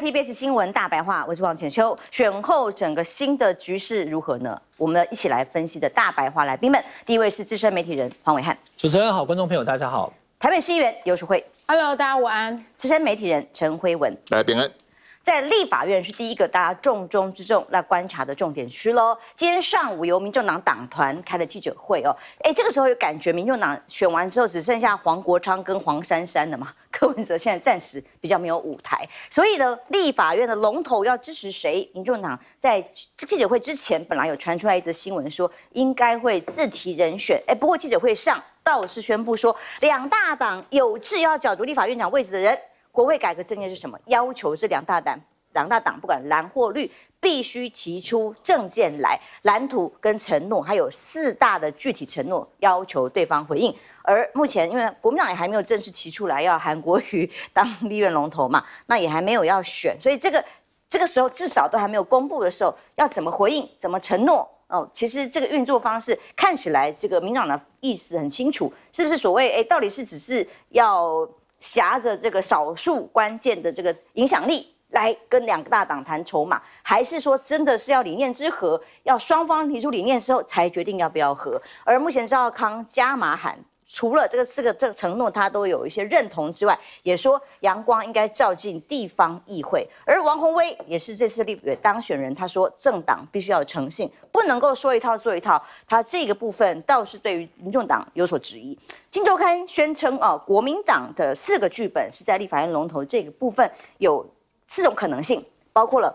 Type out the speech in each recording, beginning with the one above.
TBS 新闻大白话，我是王浅秋。选后整个新的局势如何呢？我们一起来分析的。大白话来宾们，第一位是资深媒体人黄伟汉。主持人好，观众朋友大家好。台北市议员游楚惠，Hello，大家午安。资深媒体人陈辉文，来在立法院是第一个大家重中之重来观察的重点区喽。今天上午由民进党党团开了记者会哦，哎，这个时候有感觉民进党选完之后只剩下黄国昌跟黄珊珊了嘛？柯文哲现在暂时比较没有舞台，所以呢，立法院的龙头要支持谁？民进党在记者会之前本来有传出来一则新闻说应该会自提人选，哎，不过记者会上倒是宣布说两大党有志要角逐立法院长位置的人。国会改革政件是什么？要求这两大党，两大党不管蓝或绿，必须提出政件来蓝图跟承诺，还有四大的具体承诺，要求对方回应。而目前，因为国民党也还没有正式提出来，要韩国瑜当立院龙头嘛，那也还没有要选，所以这个这个时候至少都还没有公布的时候，要怎么回应，怎么承诺？哦，其实这个运作方式看起来，这个民党的意思很清楚，是不是？所谓哎，到底是只是要？挟着这个少数关键的这个影响力来跟两个大党谈筹码，还是说真的是要理念之和，要双方提出理念之后才决定要不要和？而目前是奥康加码喊。除了这个四个这个承诺，他都有一些认同之外，也说阳光应该照进地方议会。而王宏威也是这次立委当选人，他说政党必须要诚信，不能够说一套做一套。他这个部分倒是对于民众党有所质疑。《金周刊》宣称啊，国民党的四个剧本是在立法院龙头这个部分有四种可能性，包括了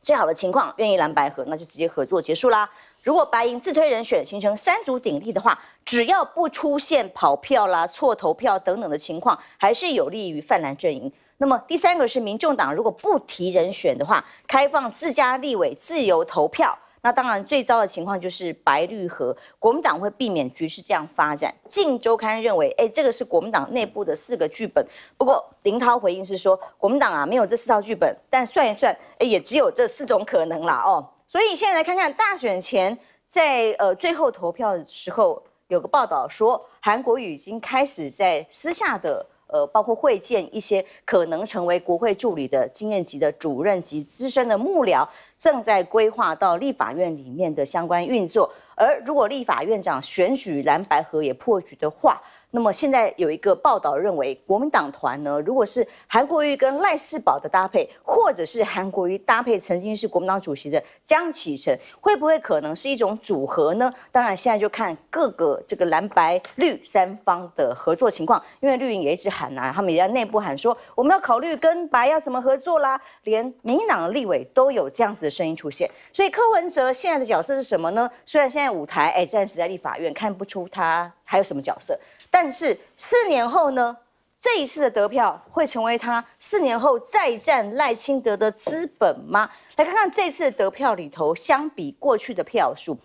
最好的情况愿意蓝白合，那就直接合作结束啦。如果白银自推人选形成三足鼎立的话，只要不出现跑票啦、错投票等等的情况，还是有利于泛蓝阵营。那么第三个是民众党，如果不提人选的话，开放自家立委自由投票。那当然最糟的情况就是白绿河，国民党会避免局势这样发展。《近周刊》认为，哎，这个是国民党内部的四个剧本。不过林涛回应是说，国民党啊没有这四套剧本，但算一算，哎，也只有这四种可能啦哦。所以现在来看看大选前，在呃最后投票的时候，有个报道说，韩国瑜已经开始在私下的呃，包括会见一些可能成为国会助理的经验级的主任及资深的幕僚，正在规划到立法院里面的相关运作。而如果立法院长选举蓝白河也破局的话，那么现在有一个报道认为，国民党团呢，如果是韩国瑜跟赖世宝的搭配，或者是韩国瑜搭配曾经是国民党主席的江启臣，会不会可能是一种组合呢？当然，现在就看各个这个蓝白绿三方的合作情况，因为绿营也一直喊啊，他们也在内部喊说，我们要考虑跟白要怎么合作啦，连民进党立委都有这样子的声音出现。所以柯文哲现在的角色是什么呢？虽然现在舞台哎，暂时在立法院，看不出他还有什么角色。但是四年后呢？这一次的得票会成为他四年后再战赖清德的资本吗？来看看这次的得票里头，相比过去的票数，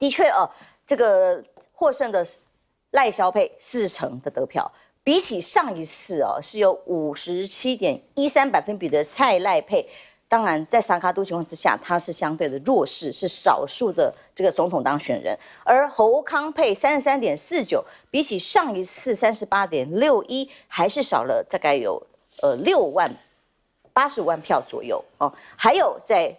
的确哦，这个获胜的赖萧佩四成的得票，比起上一次哦，是有五十七点一三百分比的蔡赖配。当然，在萨卡都情况之下，他是相对的弱势，是少数的这个总统当选人。而侯康佩三十三点四九，比起上一次三十八点六一，还是少了大概有呃六万八十五万票左右哦。还有在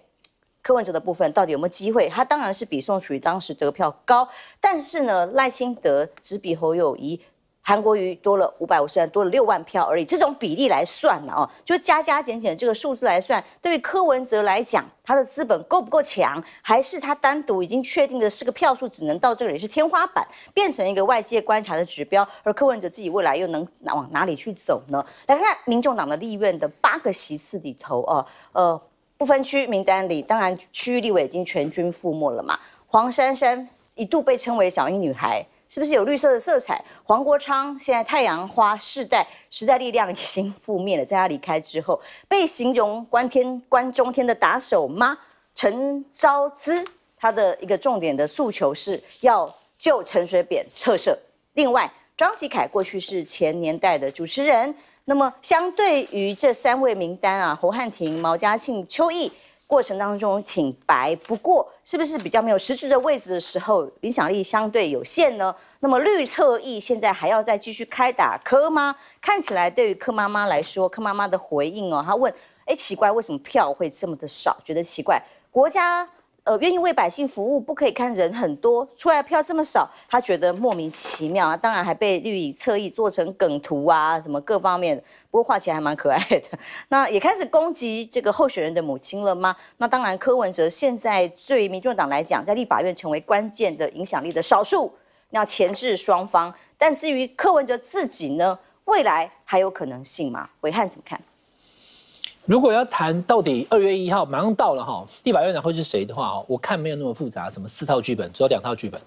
柯文哲的部分，到底有没有机会？他当然是比宋楚瑜当时得票高，但是呢，赖清德只比侯友谊。韩国瑜多了五百五十万，多了六万票而已。这种比例来算呢，哦，就加加减减这个数字来算，对于柯文哲来讲，他的资本够不够强，还是他单独已经确定的是个票数只能到这里是天花板，变成一个外界观察的指标。而柯文哲自己未来又能往哪里去走呢？来看看民众党的立院的八个席次里头，哦，呃，不分区名单里，当然区域立委已经全军覆没了嘛。黄珊珊一度被称为小英女孩。是不是有绿色的色彩？黄国昌现在太阳花世代时代力量已经覆灭了，在他离开之后，被形容关天关中天的打手吗？陈昭姿他的一个重点的诉求是要救陈水扁特色。另外，张吉凯过去是前年代的主持人。那么，相对于这三位名单啊，侯汉廷、毛家庆、邱毅。过程当中挺白，不过是不是比较没有实质的位置的时候，影响力相对有限呢？那么绿侧翼现在还要再继续开打柯吗？看起来对于柯妈妈来说，柯妈妈的回应哦，她问：哎，奇怪，为什么票会这么的少？觉得奇怪，国家。呃，愿意为百姓服务，不可以看人很多，出来的票这么少，他觉得莫名其妙啊。当然还被绿营侧翼做成梗图啊，什么各方面不过画起来还蛮可爱的。那也开始攻击这个候选人的母亲了吗？那当然，柯文哲现在对民众党来讲，在立法院成为关键的影响力的少数，那前制双方。但至于柯文哲自己呢，未来还有可能性吗？伟汉怎么看？如果要谈到底二月一号马上到了哈，立法院长会是谁的话我看没有那么复杂，什么四套剧本，只有两套剧本。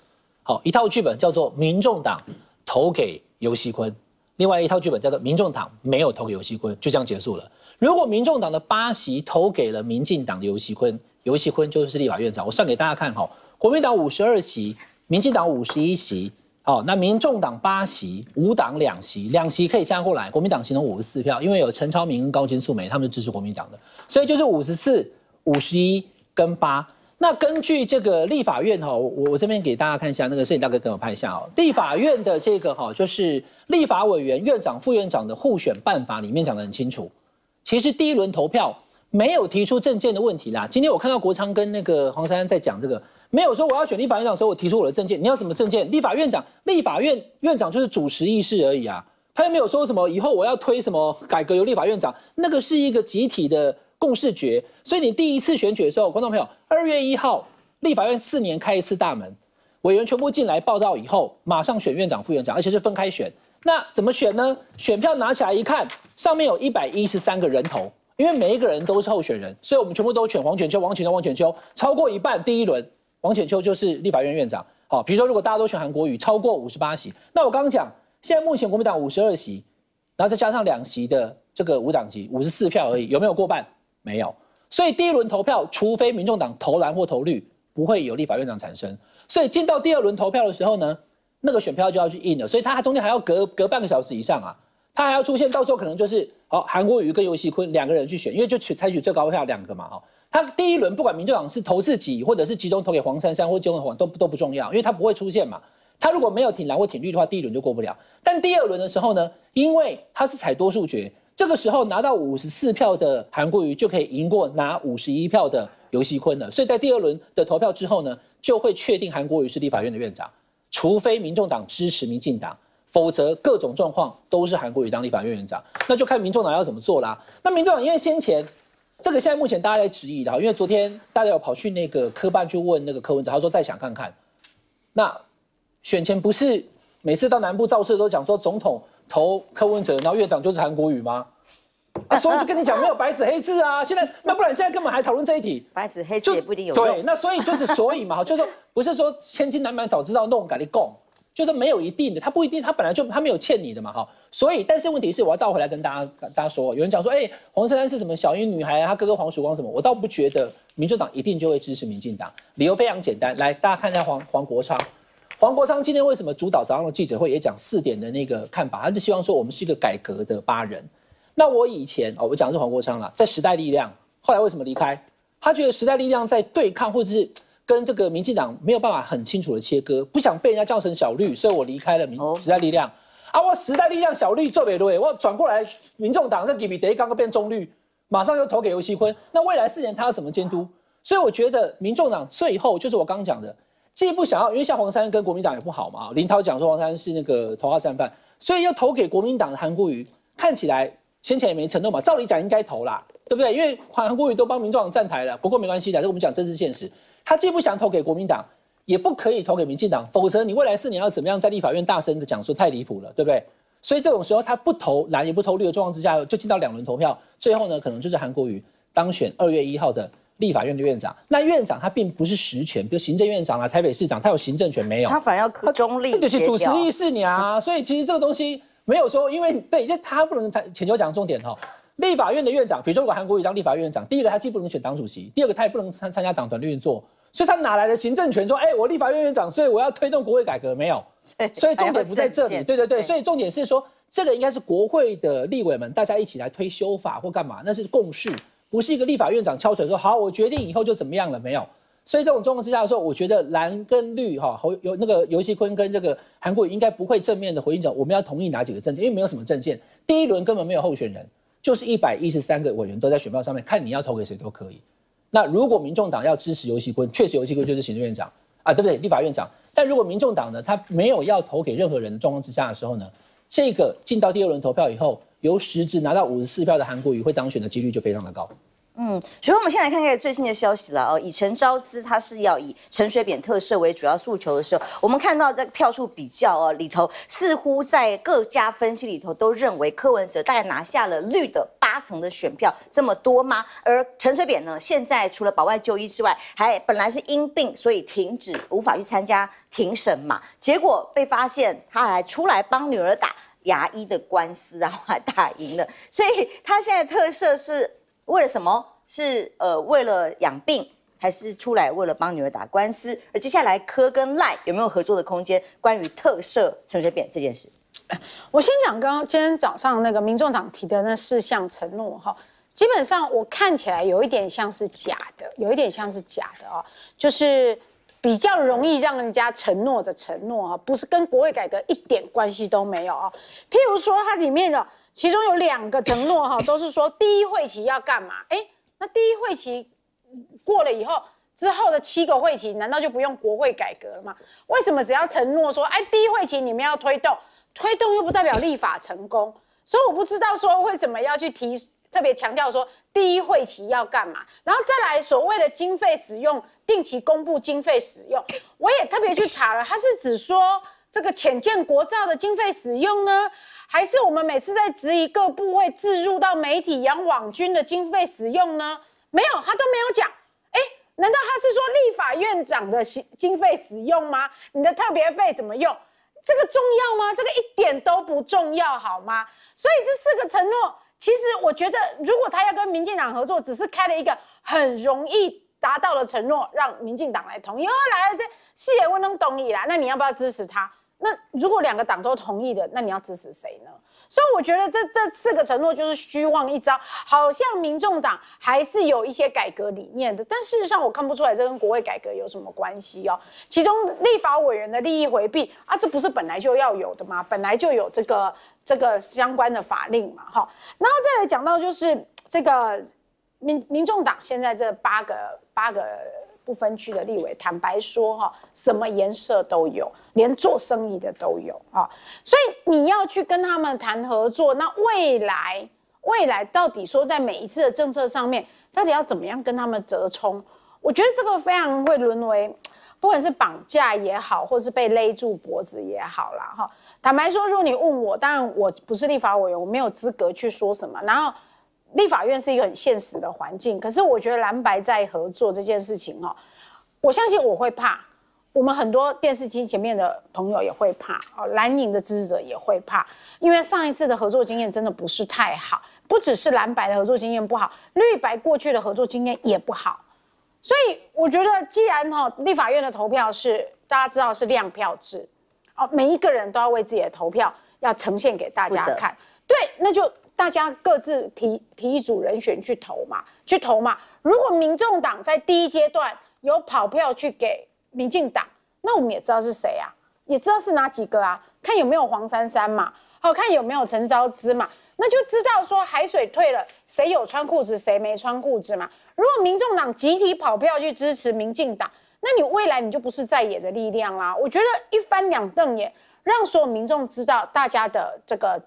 好，一套剧本叫做民众党投给尤熙坤，另外一套剧本叫做民众党没有投给尤熙坤，就这样结束了。如果民众党的八席投给了民进党的尤熙坤，尤熙坤就是立法院长。我算给大家看哈，国民党五十二席，民进党五十一席。哦，那民众党八席，五党两席，两席可以加过来。国民党形成五十四票，因为有陈超明跟高金素梅，他们是支持国民党的，所以就是五十四、五十一跟八。那根据这个立法院哈，我我这边给大家看一下，那个摄影大哥跟我拍一下哦。立法院的这个哈，就是立法委员院长、副院长的互选办法里面讲得很清楚。其实第一轮投票没有提出政件的问题啦。今天我看到国昌跟那个黄珊珊在讲这个。没有说我要选立法院长的时候，我提出我的证件。你要什么证件？立法院长、立法院院长就是主持议事而已啊。他又没有说什么以后我要推什么改革由立法院长，那个是一个集体的共识决。所以你第一次选举的时候，观众朋友，二月一号，立法院四年开一次大门，委员全部进来报到以后，马上选院长、副院长，而且是分开选。那怎么选呢？选票拿起来一看，上面有一百一十三个人头，因为每一个人都是候选人，所以我们全部都选黄全秋、黄全秋、黄全秋，超过一半第一轮。王浅秋就是立法院院长。好，比如说，如果大家都选韩国瑜，超过五十八席，那我刚刚讲，现在目前国民党五十二席，然后再加上两席的这个五党籍，五十四票而已，有没有过半？没有。所以第一轮投票，除非民众党投蓝或投绿，不会有立法院长产生。所以进到第二轮投票的时候呢，那个选票就要去印了。所以它中间还要隔隔半个小时以上啊，它还要出现。到时候可能就是好韩国瑜跟游锡坤两个人去选，因为就取采取最高票两个嘛，哦。他第一轮不管民进党是投自己，或者是集中投给黄珊珊或金文环，都都不重要，因为他不会出现嘛。他如果没有挺蓝或挺绿的话，第一轮就过不了。但第二轮的时候呢，因为他是采多数决，这个时候拿到五十四票的韩国瑜就可以赢过拿五十一票的游锡坤了。所以在第二轮的投票之后呢，就会确定韩国瑜是立法院的院长。除非民众党支持民进党，否则各种状况都是韩国瑜当立法院院长。那就看民众党要怎么做啦。那民众党因为先前。这个现在目前大家在质疑，的，因为昨天大家有跑去那个科办去问那个柯文哲，他说再想看看。那选前不是每次到南部造势都讲说总统投柯文哲，然后院长就是韩国瑜吗？啊，所以就跟你讲没有白纸黑字啊。现在那不然现在根本还讨论这一题，白纸黑字也不一定有对，那所以就是所以嘛，就说不是说千金难买早知道弄种感觉就是没有一定的，他不一定，他本来就他没有欠你的嘛，哈。所以，但是问题是，我要倒回来跟大家大家说，有人讲说，哎，黄珊珊是什么小英女孩，她哥哥黄曙光什么，我倒不觉得，民主党一定就会支持民进党，理由非常简单，来，大家看一下黄黄国昌，黄国昌今天为什么主导早上的记者会也讲四点的那个看法，他就希望说我们是一个改革的八人。那我以前哦，我讲的是黄国昌了，在时代力量，后来为什么离开？他觉得时代力量在对抗或者是。跟这个民进党没有办法很清楚的切割，不想被人家叫成小绿，所以我离开了民时代力量。啊，我时代力量小绿做尾路，我转过来民众党这给比得刚刚变中绿，马上又投给尤锡坤。那未来四年他要怎么监督？所以我觉得民众党最后就是我刚讲的，既不想要，因为像黄山跟国民党也不好嘛。林涛讲说黄山是那个头号战犯，所以要投给国民党韩国瑜。看起来先前也没承诺嘛，照理讲应该投啦，对不对？因为韩国瑜都帮民众党站台了，不过没关系的，这我们讲政治现实。他既不想投给国民党，也不可以投给民进党，否则你未来四年要怎么样在立法院大声的讲说太离谱了，对不对？所以这种时候他不投蓝也不投绿的状况之下，就进到两轮投票，最后呢可能就是韩国瑜当选二月一号的立法院的院长。那院长他并不是实权，比如行政院长啊、台北市长，他有行政权没有？他反而要中立，主持议事你啊。所以其实这个东西没有说，因为对，为他不能在求丘讲重点哈。立法院的院长，比如说如果韩国瑜当立法院院长，第一个他既不能选党主席，第二个他也不能参参加党团运作，所以他哪来的行政权说，哎，我立法院院长，所以我要推动国会改革？没有，所以重点不在这里。对对对，所以重点是说，这个应该是国会的立委们大家一起来推修法或干嘛，那是共识，不是一个立法院长敲出来说，好，我决定以后就怎么样了，没有。所以这种中国之下的时候，我觉得蓝跟绿哈，侯有那个尤锡坤跟这个韩国瑜应该不会正面的回应说，我们要同意哪几个证件？因为没有什么证件，第一轮根本没有候选人。就是一百一十三个委员都在选票上面看你要投给谁都可以。那如果民众党要支持游锡坤，确实游锡坤就是行政院长啊，对不对？立法院长。但如果民众党呢，他没有要投给任何人的状况之下的时候呢，这个进到第二轮投票以后，由实质拿到五十四票的韩国瑜会当选的几率就非常的高。嗯，所以我们先来看看最新的消息了哦。以陈昭之他是要以陈水扁特色为主要诉求的时候，我们看到这个票数比较哦里头似乎在各家分析里头都认为柯文哲大概拿下了绿的八成的选票这么多吗？而陈水扁呢，现在除了保外就医之外，还本来是因病所以停止无法去参加庭审嘛，结果被发现他还出来帮女儿打牙医的官司然后还打赢了，所以他现在特色是。为了什么？是呃，为了养病，还是出来为了帮女儿打官司？而接下来柯跟赖有没有合作的空间？关于特赦陈水扁这件事，我先讲。刚今天早上那个民众党提的那四项承诺哈，基本上我看起来有一点像是假的，有一点像是假的啊，就是比较容易让人家承诺的承诺啊，不是跟国会改革一点关系都没有啊。譬如说它里面的。其中有两个承诺哈，都是说第一会期要干嘛？哎，那第一会期过了以后，之后的七个会期难道就不用国会改革了吗？为什么只要承诺说，哎，第一会期你们要推动，推动又不代表立法成功，所以我不知道说为什么要去提特别强调说第一会期要干嘛，然后再来所谓的经费使用定期公布经费使用，我也特别去查了，它是指说。这个浅见国造的经费使用呢，还是我们每次在质疑各部会置入到媒体养网军的经费使用呢？没有，他都没有讲。哎，难道他是说立法院长的经费使用吗？你的特别费怎么用？这个重要吗？这个一点都不重要，好吗？所以这四个承诺，其实我觉得，如果他要跟民进党合作，只是开了一个很容易达到的承诺，让民进党来同意。哦，来了，这也文能同意啦，那你要不要支持他？那如果两个党都同意的，那你要支持谁呢？所以我觉得这这四个承诺就是虚妄一招，好像民众党还是有一些改革理念的，但事实上我看不出来这跟国会改革有什么关系哦。其中立法委员的利益回避啊，这不是本来就要有的吗？本来就有这个这个相关的法令嘛，哈。然后再来讲到就是这个民民众党现在这八个八个。不分区的立委，坦白说哈，什么颜色都有，连做生意的都有啊。所以你要去跟他们谈合作，那未来未来到底说在每一次的政策上面，到底要怎么样跟他们折冲？我觉得这个非常会沦为，不管是绑架也好，或是被勒住脖子也好啦。哈。坦白说，如果你问我，当然我不是立法委员，我没有资格去说什么。然后。立法院是一个很现实的环境，可是我觉得蓝白在合作这件事情哈，我相信我会怕，我们很多电视机前面的朋友也会怕哦，蓝营的支持者也会怕，因为上一次的合作经验真的不是太好，不只是蓝白的合作经验不好，绿白过去的合作经验也不好，所以我觉得既然哈立法院的投票是大家知道是量票制，哦，每一个人都要为自己的投票要呈现给大家看，对，那就。大家各自提提一组人选去投嘛，去投嘛。如果民众党在第一阶段有跑票去给民进党，那我们也知道是谁啊，也知道是哪几个啊。看有没有黄珊珊嘛，好看有没有陈昭之嘛，那就知道说海水退了，谁有穿裤子，谁没穿裤子嘛。如果民众党集体跑票去支持民进党，那你未来你就不是在野的力量啦。我觉得一翻两瞪眼，让所有民众知道大家的这个。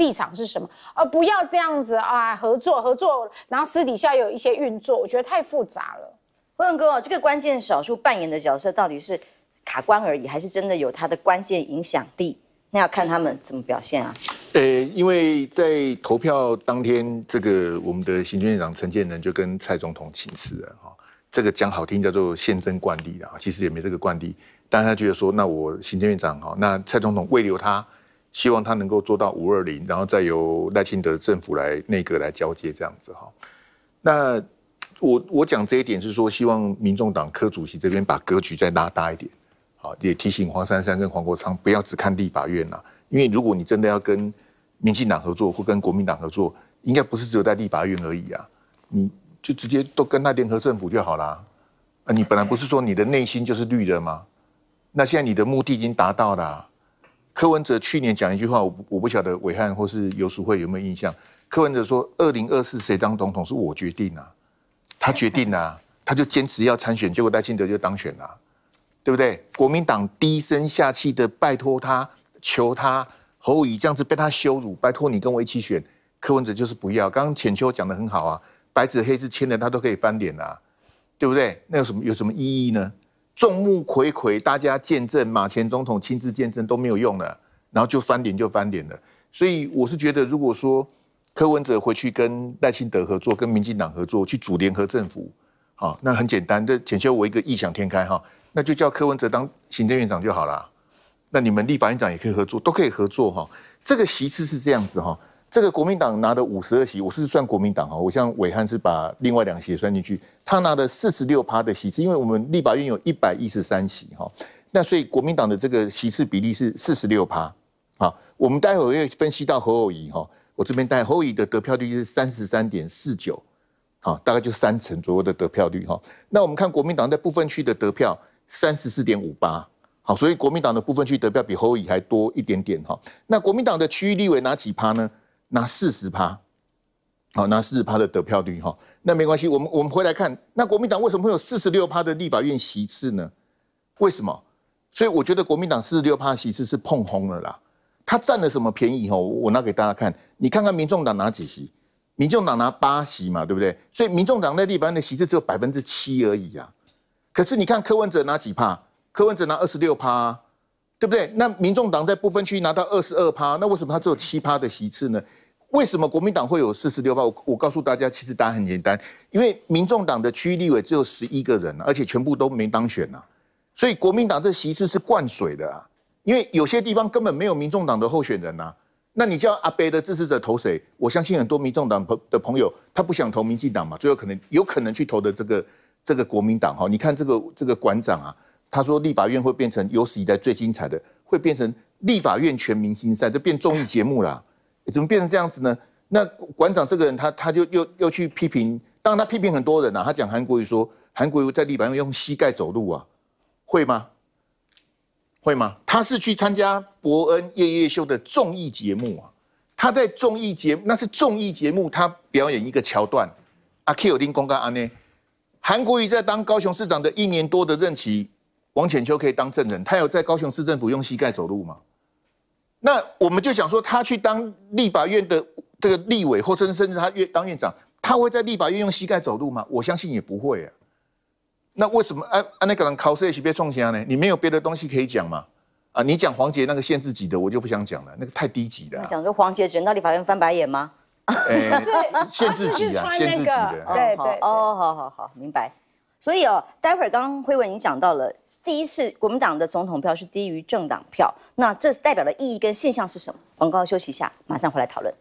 立场是什么？啊，不要这样子啊，合作合作，然后私底下有一些运作，我觉得太复杂了。辉文哥，这个关键少数扮演的角色到底是卡关而已，还是真的有他的关键影响力？那要看他们怎么表现啊。呃，因为在投票当天，这个我们的行政院长陈建仁就跟蔡总统请辞了哈。这个讲好听叫做宪政惯例的啊，其实也没这个惯例。但他觉得说，那我行政院长哈，那蔡总统未留他。希望他能够做到五二零，然后再由赖清德政府来内阁来交接这样子哈。那我我讲这一点是说，希望民众党柯主席这边把格局再拉大一点，好，也提醒黄珊珊跟黄国昌不要只看立法院啦。因为如果你真的要跟民进党合作或跟国民党合作，应该不是只有在立法院而已啊。你就直接都跟他联合政府就好啦。啊，你本来不是说你的内心就是绿的吗？那现在你的目的已经达到了。柯文哲去年讲一句话，我我不晓得伟汉或是游淑慧有没有印象。柯文哲说：“二零二四谁当总统是我决定啊，他决定啊，他就坚持要参选，结果戴庆德就当选了，对不对？国民党低声下气的拜托他，求他，侯乙这样子被他羞辱，拜托你跟我一起选，柯文哲就是不要。刚刚浅秋讲的很好啊，白纸黑字签的他都可以翻脸啊，对不对？那有什么有什么意义呢？”众目睽睽，大家见证，马前总统亲自见证都没有用了，然后就翻脸就翻脸了。所以我是觉得，如果说柯文哲回去跟赖清德合作，跟民进党合作去组联合政府，好，那很简单，这浅修我一个异想天开哈，那就叫柯文哲当行政院长就好了。那你们立法院长也可以合作，都可以合作哈。这个席次是这样子哈。这个国民党拿的五十二席，我是算国民党哈，我像伟汉是把另外两席算进去，他拿的四十六趴的席次，因为我们立法院有一百一十三席哈，那所以国民党的这个席次比例是四十六趴，好，我们待会会分析到侯友宜哈，我这边带侯友宜的得票率是三十三点四九，好，大概就三成左右的得票率哈，那我们看国民党在部分区的得票三十四点五八，好，所以国民党的部分区得票比侯友宜还多一点点哈，那国民党的区域立委拿几趴呢？拿四十趴，好，拿四十趴的得票率哈，那没关系。我们我们回来看，那国民党为什么会有四十六趴的立法院席次呢？为什么？所以我觉得国民党四十六趴席次是碰红了啦。他占了什么便宜哈？我拿给大家看，你看看民众党拿几席？民众党拿八席嘛，对不对？所以民众党在立法院的席次只有百分之七而已呀。可是你看柯文哲拿几趴？柯文哲拿二十六趴，对不对？那民众党在部分区拿到二十二趴，那为什么他只有七趴的席次呢？为什么国民党会有四十六票？我我告诉大家，其实答案很简单，因为民众党的区立委只有十一个人，而且全部都没当选啊。所以国民党这席次是灌水的啊。因为有些地方根本没有民众党的候选人啊。那你叫阿北的支持者投谁？我相信很多民众党的朋友他不想投民进党嘛，最后可能有可能去投的这个这个国民党哈。你看这个这个馆长啊，他说立法院会变成有史以来最精彩的，会变成立法院全明星赛，这变综艺节目了。怎么变成这样子呢？那馆长这个人，他他就又又去批评，当他批评很多人啊，他讲韩国瑜说韩国瑜在地板上用膝盖走路啊，会吗？会吗？他是去参加伯恩夜夜秀的综艺节目啊，他在综艺节那是综艺节目，他表演一个桥段。阿 k o 公告安内，韩国瑜在当高雄市长的一年多的任期，王浅秋可以当证人，他有在高雄市政府用膝盖走路吗？那我们就想说，他去当立法院的这个立委，或甚甚至他院当院长，他会在立法院用膝盖走路吗？我相信也不会啊。那为什么啊啊那个人考试也 H 被撞下呢？你没有别的东西可以讲吗？啊，你讲黄杰那个限制级的，我就不想讲了，那个太低级了。讲说黄杰只能到立法院翻白眼吗？限制级啊，限制级的。对对，哦，好好好，明白。所以哦，待会儿刚刚辉文已经讲到了，第一次国民党的总统票是低于政党票，那这代表的意义跟现象是什么？广告休息一下，马上回来讨论。